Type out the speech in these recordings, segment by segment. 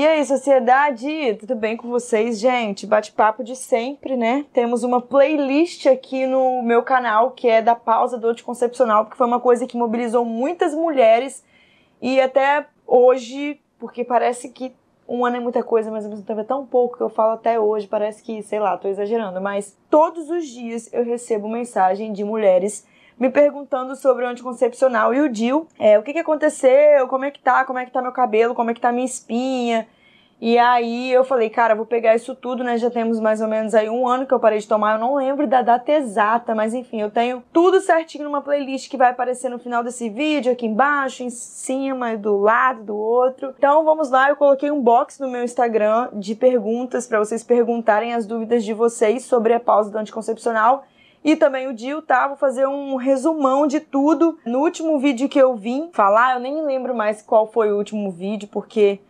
E aí, sociedade, tudo bem com vocês, gente? Bate-papo de sempre, né? Temos uma playlist aqui no meu canal que é da pausa do anticoncepcional, porque foi uma coisa que mobilizou muitas mulheres e até hoje, porque parece que um ano é muita coisa, mas ao mesmo tempo é tão pouco que eu falo até hoje, parece que, sei lá, tô exagerando, mas todos os dias eu recebo mensagem de mulheres me perguntando sobre o anticoncepcional e o DIL. É, o que, que aconteceu? Como é que tá? Como é que tá meu cabelo? Como é que tá minha espinha? E aí eu falei, cara, vou pegar isso tudo, né? Já temos mais ou menos aí um ano que eu parei de tomar. Eu não lembro da data exata, mas enfim, eu tenho tudo certinho numa playlist que vai aparecer no final desse vídeo, aqui embaixo, em cima, do lado, do outro. Então vamos lá, eu coloquei um box no meu Instagram de perguntas para vocês perguntarem as dúvidas de vocês sobre a pausa do anticoncepcional. E também o Dio, tá? Vou fazer um resumão de tudo. No último vídeo que eu vim falar, eu nem lembro mais qual foi o último vídeo, porque,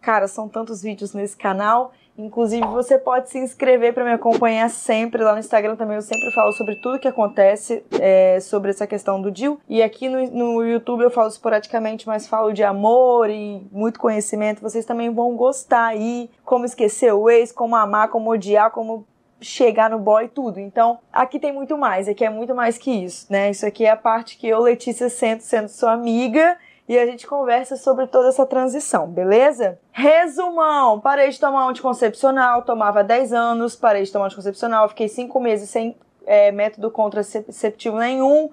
cara, são tantos vídeos nesse canal. Inclusive, você pode se inscrever para me acompanhar sempre lá no Instagram também. Eu sempre falo sobre tudo que acontece é, sobre essa questão do Dil. E aqui no, no YouTube eu falo esporadicamente, mas falo de amor e muito conhecimento. Vocês também vão gostar aí. Como esquecer o ex, como amar, como odiar, como chegar no boy tudo. Então, aqui tem muito mais, aqui é muito mais que isso, né? Isso aqui é a parte que eu, Letícia, sento sendo sua amiga e a gente conversa sobre toda essa transição, beleza? Resumão: parei de tomar anticoncepcional, tomava 10 anos, parei de tomar anticoncepcional, fiquei 5 meses sem é, método contraceptivo nenhum.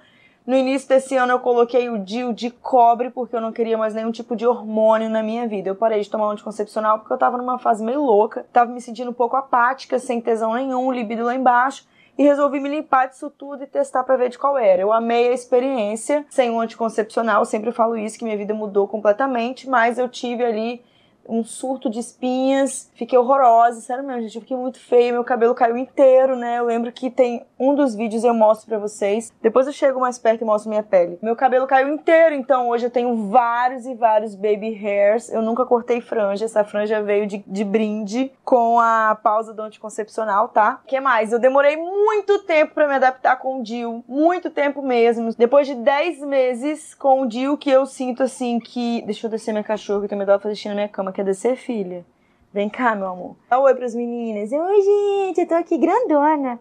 No início desse ano eu coloquei o DIU de cobre porque eu não queria mais nenhum tipo de hormônio na minha vida. Eu parei de tomar um anticoncepcional porque eu tava numa fase meio louca, tava me sentindo um pouco apática, sem tesão nenhum, libido lá embaixo e resolvi me limpar disso tudo e testar para ver de qual era. Eu amei a experiência sem um anticoncepcional, sempre falo isso que minha vida mudou completamente, mas eu tive ali um surto de espinhas, fiquei horrorosa, sério mesmo, gente, eu fiquei muito feia, meu cabelo caiu inteiro, né? Eu lembro que tem um dos vídeos eu mostro para vocês. Depois eu chego mais perto e mostro minha pele. Meu cabelo caiu inteiro, então hoje eu tenho vários e vários baby hairs. Eu nunca cortei franja, essa franja veio de, de brinde com a pausa do anticoncepcional, tá? O que mais? Eu demorei muito tempo para me adaptar com o Dil, muito tempo mesmo. Depois de 10 meses com o Dil, que eu sinto assim que, deixa eu descer minha cachorra, que eu tenho medo de fazer xixi na minha cama quer ser filha? Vem cá, meu amor. Dá um oi pras meninas. Oi, gente, eu tô aqui grandona.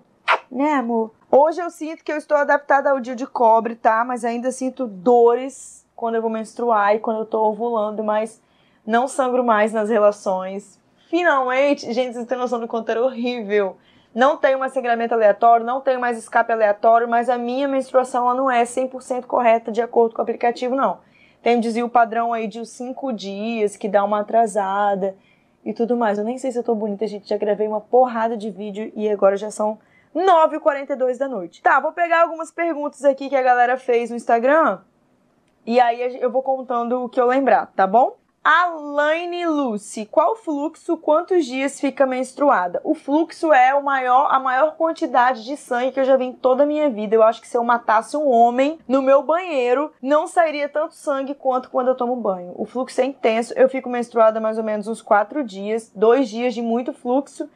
Né, amor? Hoje eu sinto que eu estou adaptada ao dia de cobre, tá? Mas ainda sinto dores quando eu vou menstruar e quando eu tô ovulando, mas não sangro mais nas relações. Finalmente, gente, vocês têm noção do quanto era horrível. Não tenho mais sangramento aleatório, não tenho mais escape aleatório, mas a minha menstruação ela não é 100% correta de acordo com o aplicativo, não. Tem dizer o padrão aí de uns 5 dias, que dá uma atrasada e tudo mais. Eu nem sei se eu tô bonita, gente. Já gravei uma porrada de vídeo e agora já são 9h42 da noite. Tá, vou pegar algumas perguntas aqui que a galera fez no Instagram. E aí eu vou contando o que eu lembrar, tá bom? Alaine Lucy, qual fluxo, quantos dias fica menstruada? O fluxo é o maior, a maior quantidade de sangue que eu já vi em toda a minha vida. Eu acho que se eu matasse um homem no meu banheiro, não sairia tanto sangue quanto quando eu tomo banho. O fluxo é intenso, eu fico menstruada mais ou menos uns quatro dias, dois dias de muito fluxo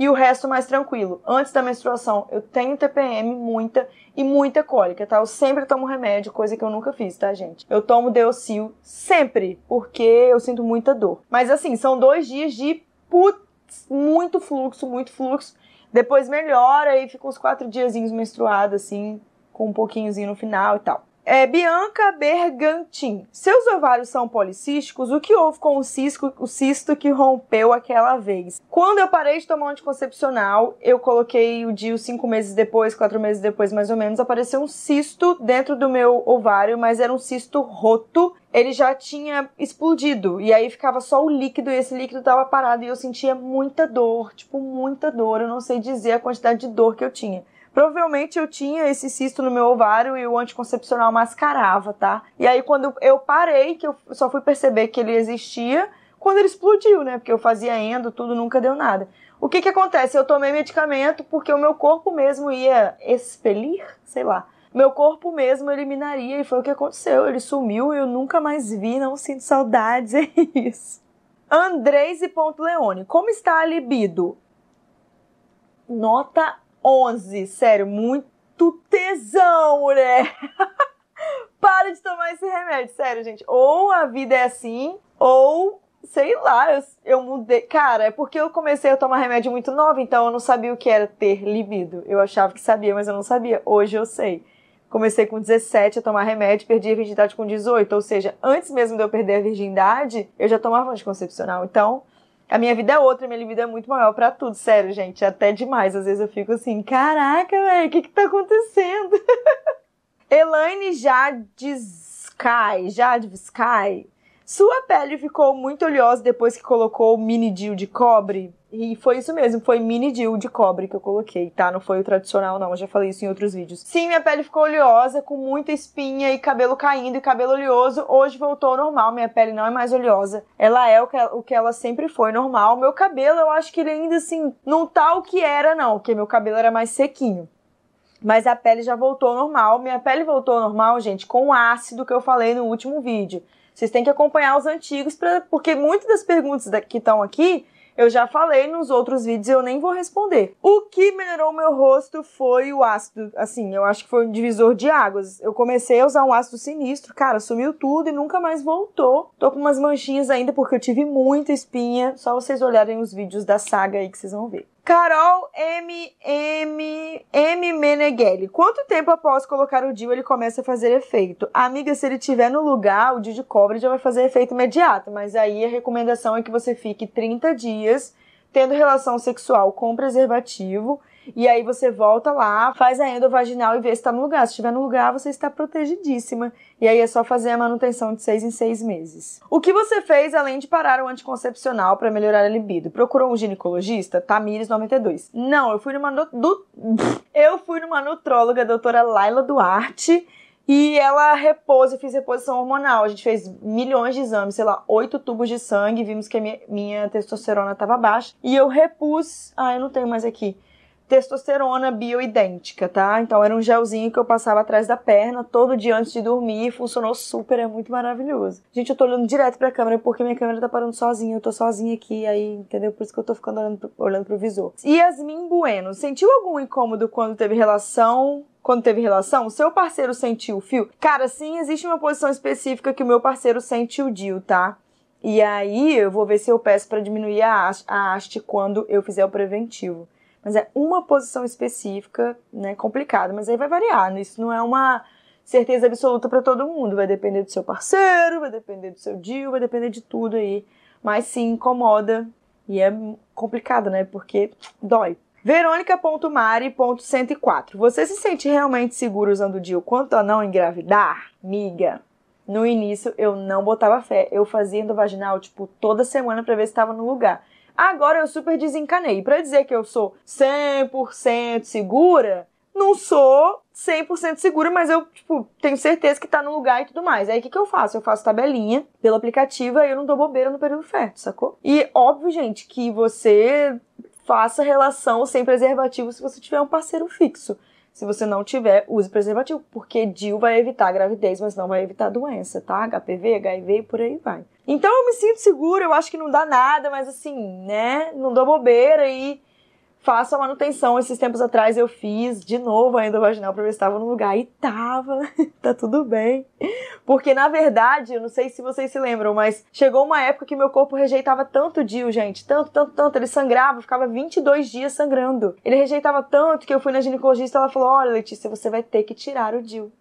e o resto mais tranquilo. Antes da menstruação, eu tenho TPM, muita, e muita cólica, tá? Eu sempre tomo remédio, coisa que eu nunca fiz, tá, gente? Eu tomo Deocil sempre, porque eu sinto muita dor. Mas assim, são dois dias de putz, muito fluxo, muito fluxo. Depois melhora e fica uns quatro diazinhos menstruado assim, com um pouquinhozinho no final e tal. É, Bianca Bergantin. Seus ovários são policísticos? O que houve com o, cisco, o cisto que rompeu aquela vez? Quando eu parei de tomar um anticoncepcional, eu coloquei o DIU cinco meses depois, quatro meses depois mais ou menos, apareceu um cisto dentro do meu ovário, mas era um cisto roto ele já tinha explodido e aí ficava só o líquido e esse líquido estava parado e eu sentia muita dor, tipo muita dor, eu não sei dizer a quantidade de dor que eu tinha. Provavelmente eu tinha esse cisto no meu ovário e o anticoncepcional mascarava, tá? E aí quando eu parei, que eu só fui perceber que ele existia, quando ele explodiu, né? Porque eu fazia endo, tudo, nunca deu nada. O que que acontece? Eu tomei medicamento porque o meu corpo mesmo ia expelir, sei lá. Meu corpo mesmo eliminaria e foi o que aconteceu. Ele sumiu e eu nunca mais vi, não sinto saudades, é isso. Andrés e Ponto Leone, como está a libido? Nota 11. Sério, muito tesão, mulher. Para de tomar esse remédio, sério, gente. Ou a vida é assim, ou sei lá, eu, eu mudei. Cara, é porque eu comecei a tomar remédio muito nova, então eu não sabia o que era ter libido. Eu achava que sabia, mas eu não sabia. Hoje eu sei. Comecei com 17 a tomar remédio, perdi a virgindade com 18, ou seja, antes mesmo de eu perder a virgindade, eu já tomava anticoncepcional. Então, a minha vida é outra, minha vida é muito maior para tudo, sério, gente, até demais. Às vezes eu fico assim, caraca, velho, o que que tá acontecendo? Elaine de sky sua pele ficou muito oleosa depois que colocou o mini deal de cobre? E foi isso mesmo, foi mini deal de cobre que eu coloquei, tá? Não foi o tradicional, não. Eu já falei isso em outros vídeos. Sim, minha pele ficou oleosa, com muita espinha e cabelo caindo e cabelo oleoso. Hoje voltou ao normal, minha pele não é mais oleosa. Ela é o que, o que ela sempre foi, normal. Meu cabelo, eu acho que ele ainda assim, não tá o que era, não, porque meu cabelo era mais sequinho mas a pele já voltou ao normal. Minha pele voltou ao normal, gente, com o ácido que eu falei no último vídeo. Vocês têm que acompanhar os antigos, pra, porque muitas das perguntas que estão aqui eu já falei nos outros vídeos e eu nem vou responder. O que melhorou meu rosto foi o ácido. Assim, eu acho que foi um divisor de águas. Eu comecei a usar um ácido sinistro, cara, sumiu tudo e nunca mais voltou. Tô com umas manchinhas ainda porque eu tive muita espinha. Só vocês olharem os vídeos da saga aí que vocês vão ver. Carol M. M. M. Meneghelli. Quanto tempo após colocar o DIU ele começa a fazer efeito? Amiga, se ele tiver no lugar, o DIU de cobre já vai fazer efeito imediato, mas aí a recomendação é que você fique 30 dias tendo relação sexual com preservativo e aí você volta lá, faz a endovaginal e vê se está no lugar. Se estiver no lugar, você está protegidíssima. E aí é só fazer a manutenção de seis em seis meses. O que você fez além de parar o anticoncepcional para melhorar a libido? Procurou um ginecologista? Tamires 92. Não, eu fui numa no... do... eu fui numa nutróloga, doutora Laila Duarte. E ela repôs, eu fiz reposição hormonal. A gente fez milhões de exames, sei lá, oito tubos de sangue, vimos que a minha, minha testosterona estava baixa. E eu repus. Ah, eu não tenho mais aqui testosterona bioidêntica, tá? Então era um gelzinho que eu passava atrás da perna todo dia antes de dormir, e funcionou super, é muito maravilhoso. Gente, eu tô olhando direto pra câmera porque minha câmera tá parando sozinha, eu tô sozinha aqui, aí, entendeu? Por isso que eu tô ficando olhando pro, olhando pro visor. Yasmin Bueno, sentiu algum incômodo quando teve relação quando teve relação, o seu parceiro sentiu o fio? Cara, sim, existe uma posição específica que o meu parceiro sente o DIU, tá? E aí eu vou ver se eu peço para diminuir a haste quando eu fizer o preventivo mas é uma posição específica, né? Complicado, mas aí vai variar. né? Isso não é uma certeza absoluta para todo mundo. Vai depender do seu parceiro, vai depender do seu deal, vai depender de tudo aí. Mas sim, incomoda e é complicado, né? Porque dói. Verônica.mari.104. Você se sente realmente seguro usando o deal quanto a não engravidar? Miga. No início eu não botava fé. Eu fazia endovaginal, tipo, toda semana para ver se estava no lugar. Agora eu super desencanei. Para dizer que eu sou 100% segura, não sou 100% segura, mas eu, tipo, tenho certeza que tá no lugar e tudo mais. Aí o que, que eu faço? Eu faço tabelinha pelo aplicativo, aí eu não dou bobeira no período fértil, sacou? E óbvio, gente, que você faça relação sem preservativo se você tiver um parceiro fixo. Se você não tiver, use preservativo, porque DIU vai evitar a gravidez, mas não vai evitar a doença, tá? HPV, HIV e por aí vai. Então eu me sinto segura, eu acho que não dá nada, mas assim, né? Não dou bobeira e faça a manutenção. Esses tempos atrás eu fiz de novo a endovaginal pra ver se estava no lugar. E tava, tá tudo bem. Porque na verdade, eu não sei se vocês se lembram, mas chegou uma época que meu corpo rejeitava tanto DIU, gente. Tanto, tanto, tanto. Ele sangrava, ficava 22 dias sangrando. Ele rejeitava tanto que eu fui na ginecologista e ela falou: Olha, Letícia, você vai ter que tirar o DIU.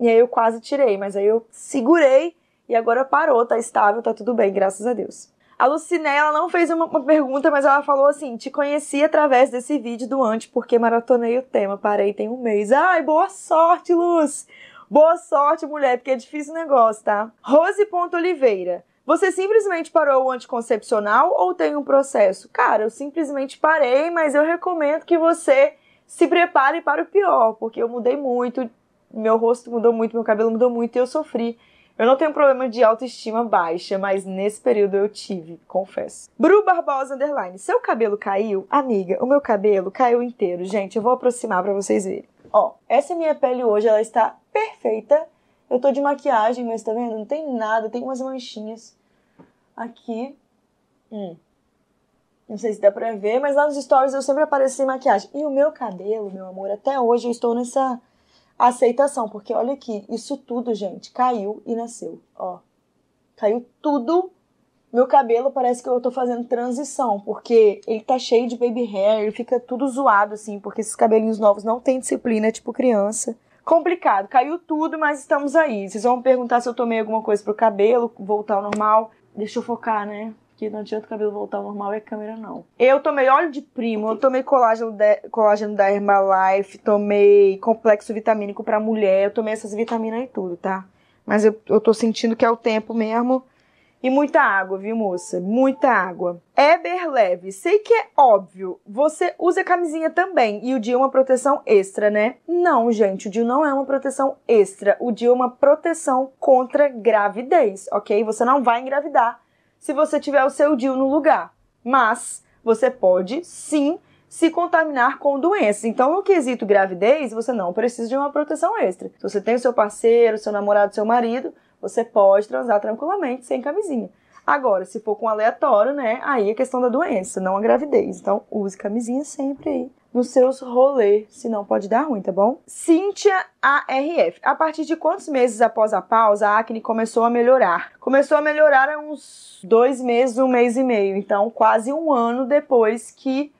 E aí eu quase tirei, mas aí eu segurei e agora parou, tá estável, tá tudo bem, graças a Deus. A Luciné, ela não fez uma, uma, pergunta, mas ela falou assim: te conheci através desse vídeo do Antes, porque maratonei o tema, parei tem um mês. Ai, boa sorte, Luz! Boa sorte, mulher, porque é difícil o negócio, tá? Rose Oliveira. Você simplesmente parou o anticoncepcional ou tem um processo? Cara, eu simplesmente parei, mas eu recomendo que você se prepare para o pior, porque eu mudei muito, meu rosto mudou muito, meu cabelo mudou muito e eu sofri eu não tenho problema de autoestima baixa, mas nesse período eu tive, confesso. Bru Barbosa Underline. Seu cabelo caiu? Amiga, o meu cabelo caiu inteiro. Gente, eu vou aproximar para vocês verem. Ó, essa minha pele hoje, ela está perfeita. Eu tô de maquiagem, mas tá vendo? Não tem nada, tem umas manchinhas aqui. Hum. Não sei se dá pra ver, mas lá nos stories eu sempre apareço sem maquiagem. E o meu cabelo, meu amor, até hoje eu estou nessa aceitação, porque olha aqui, isso tudo, gente, caiu e nasceu, ó. Caiu tudo. Meu cabelo parece que eu tô fazendo transição, porque ele tá cheio de baby hair, ele fica tudo zoado assim, porque esses cabelinhos novos não têm disciplina, tipo criança. Complicado, caiu tudo, mas estamos aí. Vocês vão me perguntar se eu tomei alguma coisa pro cabelo, voltar ao normal. Deixa eu focar, né? Porque não adianta o cabelo voltar ao normal, é câmera não. Eu tomei óleo de primo, eu tomei colágeno, de, colágeno da Herbalife, tomei complexo vitamínico pra mulher, eu tomei essas vitaminas e tudo, tá? Mas eu, eu tô sentindo que é o tempo mesmo. E muita água, viu, moça? Muita água. Eber leve. Sei que é óbvio. Você usa camisinha também. E o dia é uma proteção extra, né? Não, gente. O dia não é uma proteção extra. O dia é uma proteção contra gravidez, ok? Você não vai engravidar se você tiver o seu DIU no lugar. Mas você pode sim se contaminar com doenças. Então, no quesito gravidez, você não precisa de uma proteção extra. Se você tem o seu parceiro, seu namorado, seu marido, você pode transar tranquilamente sem camisinha. Agora, se for com aleatório, né? Aí é questão da doença, não a gravidez. Então, use camisinha sempre aí nos seus rolês, senão pode dar ruim, tá bom? Cíntia ARF. A partir de quantos meses após a pausa a acne começou a melhorar? Começou a melhorar há uns dois meses, um mês e meio. Então, quase um ano depois que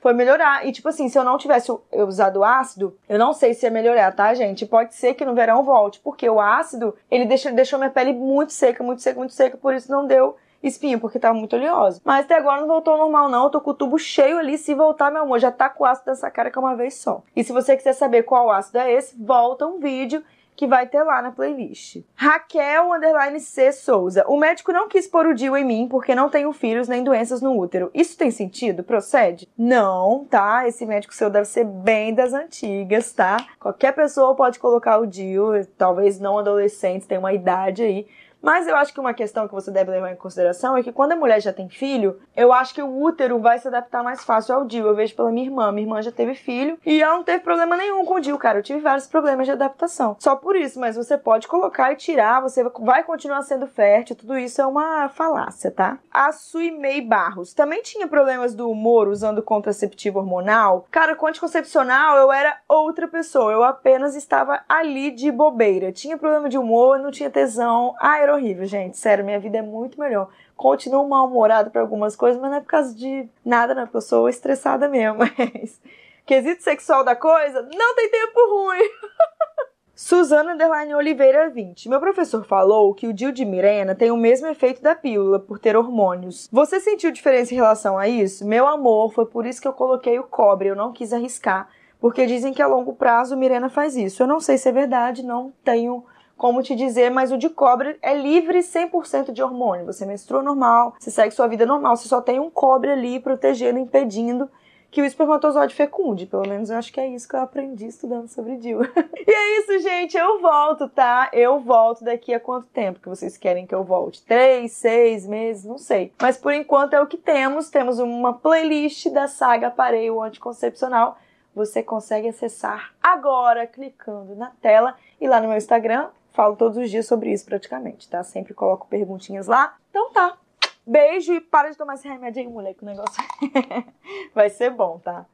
foi melhorar. E, tipo assim, se eu não tivesse usado ácido, eu não sei se ia melhorar, tá, gente? Pode ser que no verão volte, porque o ácido, ele deixou, deixou minha pele muito seca, muito seca, muito seca, por isso não deu espinho, porque tava tá muito oleoso. Mas até agora não voltou ao normal, não. Eu tô com o tubo cheio ali. Se voltar, meu amor, já tá com o ácido dessa cara que é uma vez só. E se você quiser saber qual ácido é esse, volta um vídeo que vai ter lá na playlist. Raquel underline C Souza. O médico não quis pôr o DIU em mim porque não tenho filhos nem doenças no útero. Isso tem sentido? Procede? Não, tá? Esse médico seu deve ser bem das antigas, tá? Qualquer pessoa pode colocar o DIU, talvez não adolescente, tem uma idade aí mas eu acho que uma questão que você deve levar em consideração é que quando a mulher já tem filho, eu acho que o útero vai se adaptar mais fácil ao DIU. Eu vejo pela minha irmã. Minha irmã já teve filho e ela não teve problema nenhum com o DIU, cara. Eu tive vários problemas de adaptação. Só por isso, mas você pode colocar e tirar, você vai continuar sendo fértil. Tudo isso é uma falácia, tá? A Suimei Barros também tinha problemas do humor usando contraceptivo hormonal. Cara, com anticoncepcional eu era outra pessoa. Eu apenas estava ali de bobeira. Tinha problema de humor, não tinha tesão. Ah, era horrível, gente. Sério, minha vida é muito melhor. Continuo mal-humorada para algumas coisas, mas não é por causa de nada, não, porque eu sou estressada mesmo. Mas... Quesito sexual da coisa, não tem tempo ruim. Suzana Underline Oliveira 20. Meu professor falou que o DIL de Mirena tem o mesmo efeito da pílula, por ter hormônios. Você sentiu diferença em relação a isso? Meu amor, foi por isso que eu coloquei o cobre, eu não quis arriscar. Porque dizem que a longo prazo Mirena faz isso. Eu não sei se é verdade, não tenho como te dizer, mas o de cobre é livre 100% de hormônio. Você menstrua normal, você segue sua vida normal, você só tem um cobre ali protegendo, impedindo que o espermatozoide fecunde. Pelo menos eu acho que é isso que eu aprendi estudando sobre Dil. e é isso, gente. Eu volto, tá? Eu volto daqui a quanto tempo que vocês querem que eu volte? Três, seis meses? Não sei. Mas por enquanto é o que temos. Temos uma playlist da saga pareio Anticoncepcional. Você consegue acessar agora clicando na tela e lá no meu Instagram, Falo todos os dias sobre isso praticamente, tá? Sempre coloco perguntinhas lá. Então tá. Beijo e para de tomar esse remédio aí, moleque. O negócio vai ser bom, tá?